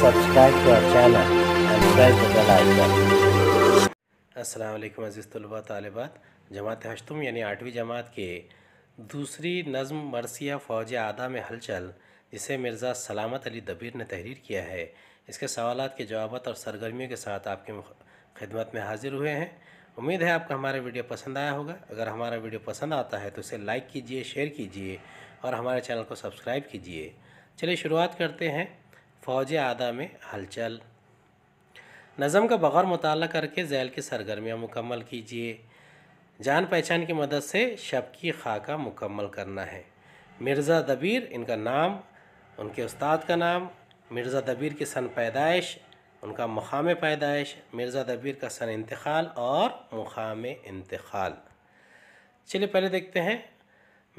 subscribe to our channel and press the bell icon. अज़ीज़ तलबा तालबात जमात हशतुम यानी आठवीं जमात के दूसरी नज़म मरसिया फ़ौज आदा में हलचल जिसे मिर्ज़ा सलामत अली दबीर ने तहरीर किया है इसके सवाल के जवाब और सरगर्मियों के साथ आपकी खिदमत में हाजिर हुए हैं उम्मीद है आपका हमारा वीडियो पसंद आया होगा अगर हमारा वीडियो पसंद आता है तो इसे लाइक कीजिए शेयर कीजिए और हमारे चैनल को सब्सक्राइब कीजिए चलिए शुरुआत करते हैं फ़ौज आदा में हलचल नज़म का बग़ैर मुताल करके जैल की सरगर्मियाँ मुकम्मल कीजिए जान पहचान की मदद से शब की खाका मुकम्मल करना है मिर्ज़ा दबीर इनका नाम उनके उस्ताद का नाम मिर्ज़ा दबीर की सन पैदाइश उनका मुकाम पैदाइश मिर्ज़ा दबीर का सन इंतकाल और मकाम इंतकाल चलिए पहले देखते हैं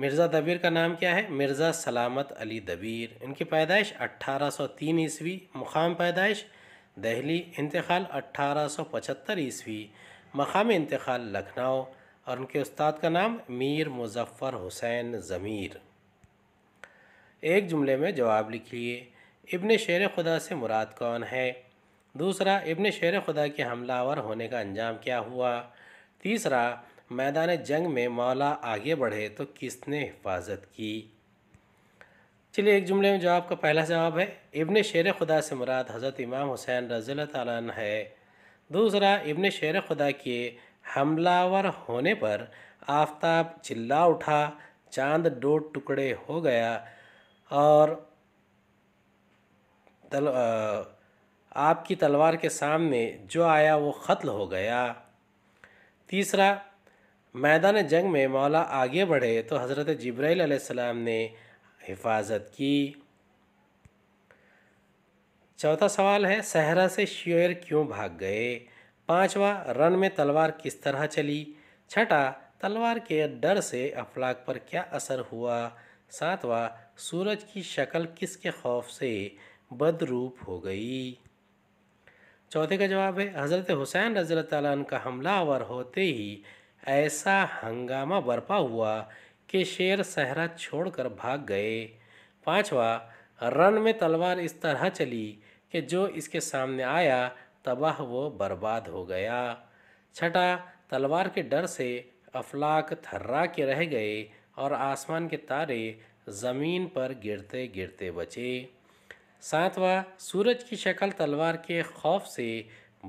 मिर्ज़ा दबीर का नाम क्या है मिर्ज़ा सलामत अली दबीर इनकी पैदाइश 1803 ईस्वी मुकाम पैदाइश दहली इंतकाल 1875 ईस्वी मकाम इंतकाल लखनऊ और उनके उस्ताद का नाम मीर मुजफ़र हुसैन ज़मीर एक जुमले में जवाब लिखिए इब्ने शेर खुदा से मुराद कौन है दूसरा इब्ने शेर खुदा के हमलावर होने का अंजाम क्या हुआ तीसरा मैदान जंग में मौला आगे बढ़े तो किसने हिफाजत की चलिए एक जुमले में जवाब का पहला जवाब है इबन शेर खुदा से मुराद हज़रत इमाम हुसैन रज़ी तन है दूसरा इबन शेर खुदा के हमलावर होने पर आफ्ताब चिल्ला उठा चांद दो टुकड़े हो गया और तल आ, आपकी तलवार के सामने जो आया वो ख़त्ल हो गया तीसरा मैदान जंग में मौला आगे बढ़े तो हज़रत जब्राईल अलैहिस्सलाम ने हिफाजत की चौथा सवाल है सहरा से शेर क्यों भाग गए पांचवा रन में तलवार किस तरह चली छठा तलवार के डर से अफलाक पर क्या असर हुआ सातवा सूरज की शक्ल किसके खौफ से बदरूप हो गई चौथे का जवाब है हज़रत हुसैन रज़ी का हमलावर होते ही ऐसा हंगामा बरपा हुआ कि शेर सहरा छोड़कर भाग गए पांचवा रण में तलवार इस तरह चली कि जो इसके सामने आया तबाह वो बर्बाद हो गया छठा तलवार के डर से अफलाक थर्रा के रह गए और आसमान के तारे ज़मीन पर गिरते गिरते बचे सातवां सूरज की शक्ल तलवार के खौफ से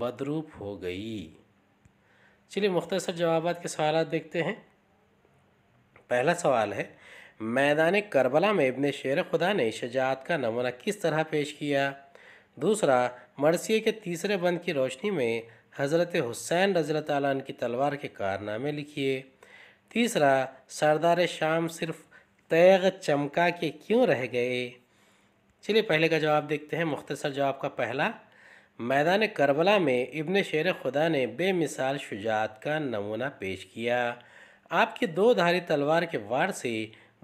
बदरूप हो गई चलिए मुख्तसर जवाब के सवाल देखते हैं पहला सवाल है मैदान करबला में इबन शेर खुदा ने शजात का नमूना किस तरह पेश किया दूसरा मरसी के तीसरे बंद की रोशनी में हज़रत हुसैन रजल तन की तलवार के कारनामे लिखिए तीसरा सरदार शाम सिर्फ तैग चमका के क्यों रह गए चलिए पहले का जवाब देखते हैं मुख्तसर जवाब का पहला मैदान करबला में इबन शेर खुदा ने बेमिसाल शुजात का नमूना पेश किया आपकी दो धारी तलवार के वार से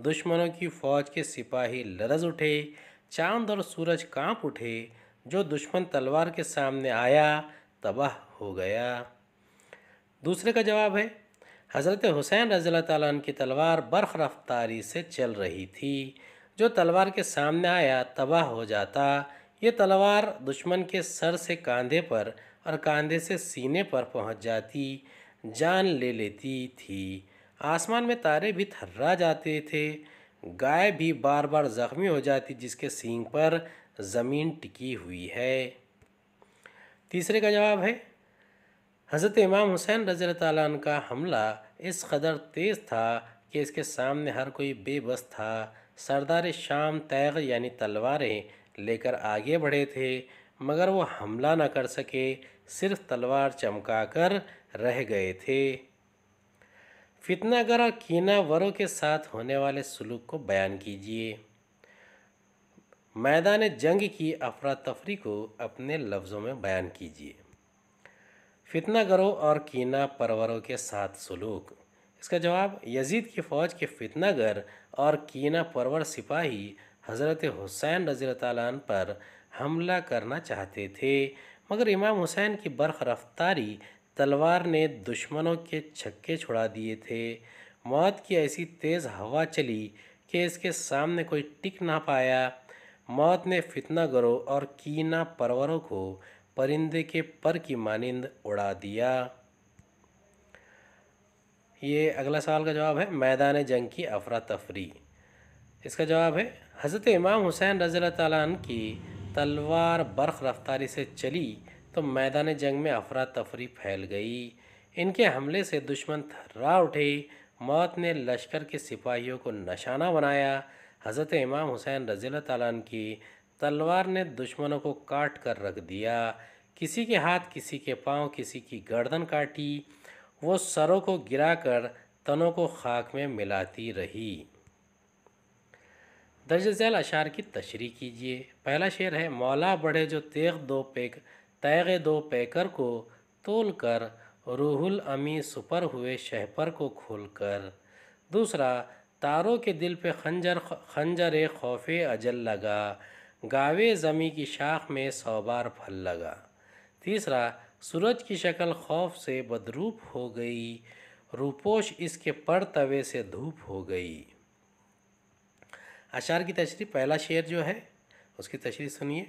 दुश्मनों की फौज के सिपाही लरज उठे चांद और सूरज कांप उठे जो दुश्मन तलवार के सामने आया तबाह हो गया दूसरे का जवाब है हज़रत हुसैन रज़ी तन की तलवार बर्फ़ रफ्तारी से चल रही थी जो तलवार के सामने आया तबाह हो जाता ये तलवार दुश्मन के सर से कांधे पर और कांधे से सीने पर पहुंच जाती जान ले लेती थी आसमान में तारे भी थर्रा जाते थे गाय भी बार बार ज़ख्मी हो जाती जिसके सींग पर ज़मीन टिकी हुई है तीसरे का जवाब है हज़रत इमाम हुसैन रज़ी तन का हमला इस कदर तेज़ था कि इसके सामने हर कोई बेबस था सरदार शाम तैग यानी तलवारें लेकर आगे बढ़े थे मगर वो हमला न कर सके सिर्फ तलवार चमकाकर रह गए थे फितनागर और कीना वरों के साथ होने वाले सलूक को बयान कीजिए मैदान जंग की अफरा तफरी को अपने लफ्ज़ों में बयान कीजिए फितनागरों और कीना परवरों के साथ सलूक इसका जवाब यजीद की फ़ौज के फितनागर और कीना परवर सिपाही हज़रत हुसैन रज़ी तन पर हमला करना चाहते थे मगर इमाम हुसैन की बर्ख रफ्तारी तलवार ने दुश्मनों के छक्के छुड़ा दिए थे मौत की ऐसी तेज़ हवा चली कि इसके सामने कोई टिक ना पाया मौत ने फितना गरो और कीना परवरों को परिंदे के पर की मानंद उड़ा दिया ये अगला सवाल का जवाब है मैदान जंग की अफरा तफरी इसका जवाब है हज़रत इमाम हुसैन रज़ी तन की तलवार बर्ख रफ्तारी से चली तो मैदान जंग में अफरा तफरी फैल गई इनके हमले से दुश्मन थर्रा उठे मौत ने लश्कर के सिपाहियों को निशाना बनाया हज़रत इमाम हुसैन रज़ी तन की तलवार ने दुश्मनों को काट कर रख दिया किसी के हाथ किसी के पाँव किसी की गर्दन काटी वो सरों को गिराकर तनों को खाक में मिलाती रही दर्ज झैल अशार की तशरी कीजिए पहला शेर है मौला बढ़े जो तेग दो पेक तैग दो पैकर को तोल कर रूहुल अमी सुपर हुए शहपर को खोल कर दूसरा तारों के दिल पे खंजर खंजर खौफ अजल लगा गावे ज़मी की शाख में सौ बार फल लगा तीसरा सूरज की शक्ल खौफ से बदरूप हो गई रूपोश इसके पर तवे से धूप हो गई अशार की तशरी पहला शेर जो है उसकी तशरी सुनिए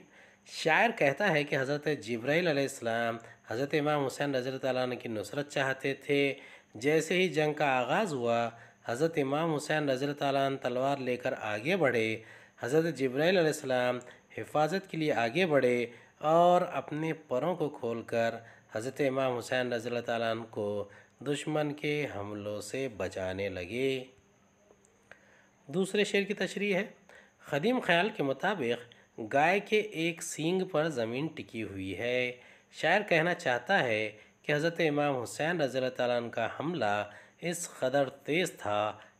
शायर कहता है कि हज़रत जब्राईसम हज़रत इमाम हुसैन रजरत की नुसरत चाहते थे जैसे ही जंग का आगाज़ हुआ हज़रत इमाम हुसैन रजरत तलवार लेकर आगे बढ़े हज़रत जब्राईसम हिफाजत के लिए आगे बढ़े और अपने परों को खोलकर हज़रत इमाम हुसैन रजरत को दुश्मन के हमलों से बचाने लगे दूसरे शेर की तशरी है ख़दीम ख्याल के मुताबिक गाय के एक सींग पर ज़मीन टिकी हुई है शायर कहना चाहता है कि हज़रत इमाम हुसैन रज़ी तन का हमला इस कदर तेज़ था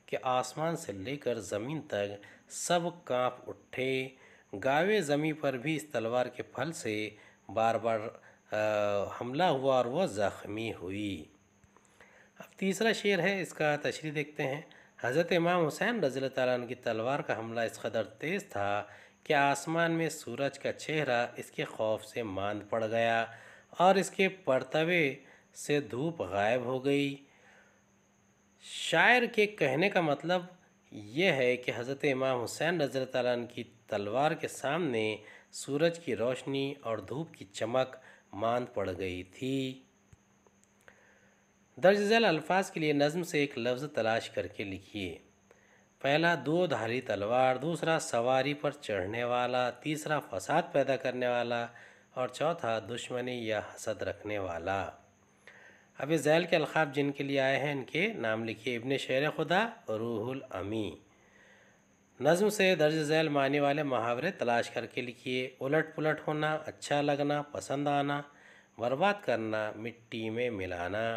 कि आसमान से लेकर ज़मीन तक सब कांप उठे गावे ज़मीन पर भी इस तलवार के फल से बार बार आ, हमला हुआ और वह ज़ख्मी हुई अब तीसरा शेर है इसका तशरी देखते हैं हज़रत इमाम हुसैन रज़ील तन की तलवार का हमला इस कदर तेज़ था कि आसमान में सूरज का चेहरा इसके खौफ से मांद पड़ गया और इसके परतवे से धूप गायब हो गई शायर के कहने का मतलब यह है कि हज़रत इमाम हुसैन रज़ील तन की तलवार के सामने सूरज की रोशनी और धूप की चमक मांद पड़ गई थी दर्ज झैल अल्फाज के लिए नज़म से एक लफ्ज़ तलाश करके लिखिए पहला दो धारी तलवार दूसरा सवारी पर चढ़ने वाला तीसरा फसाद पैदा करने वाला और चौथा दुश्मनी या हसद रखने वाला अब ये जैल के अलखाब जिनके लिए आए हैं इनके नाम लिखिए इबन शेर खुदा रूहुल अमी नज़म से दर्ज झैल माने वाले मुहावरे तलाश करके लिखिए उलट पुलट होना अच्छा लगना पसंद आना बर्बाद करना मिट्टी में मिलाना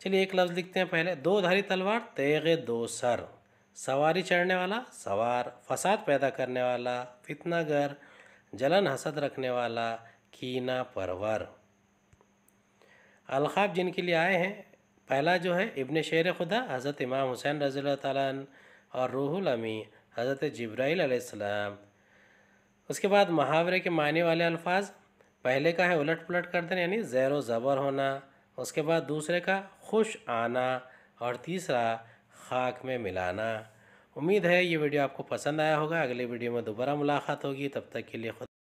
चलिए एक लफ्ज़ लिखते हैं पहले दो धारी तलवार तेग दो सर सवारी चढ़ने वाला सवार फसाद पैदा करने वाला फितनागर जलन हसद रखने वाला कीना परवर अलखाब जिनके लिए आए हैं पहला जो है इब्न शेर खुदा हज़रत इमाम हुसैन रज़ी तन और रूहुल अमी हज़रत जब्राईलम उसके बाद महावरे के मायने वाले अल्फाज पहले का है उलट पुलट कर देना यानी ज़ैर ज़बर होना उसके बाद दूसरे का खुश आना और तीसरा खाक में मिलाना उम्मीद है ये वीडियो आपको पसंद आया होगा अगले वीडियो में दोबारा मुलाकात होगी तब तक के लिए खुद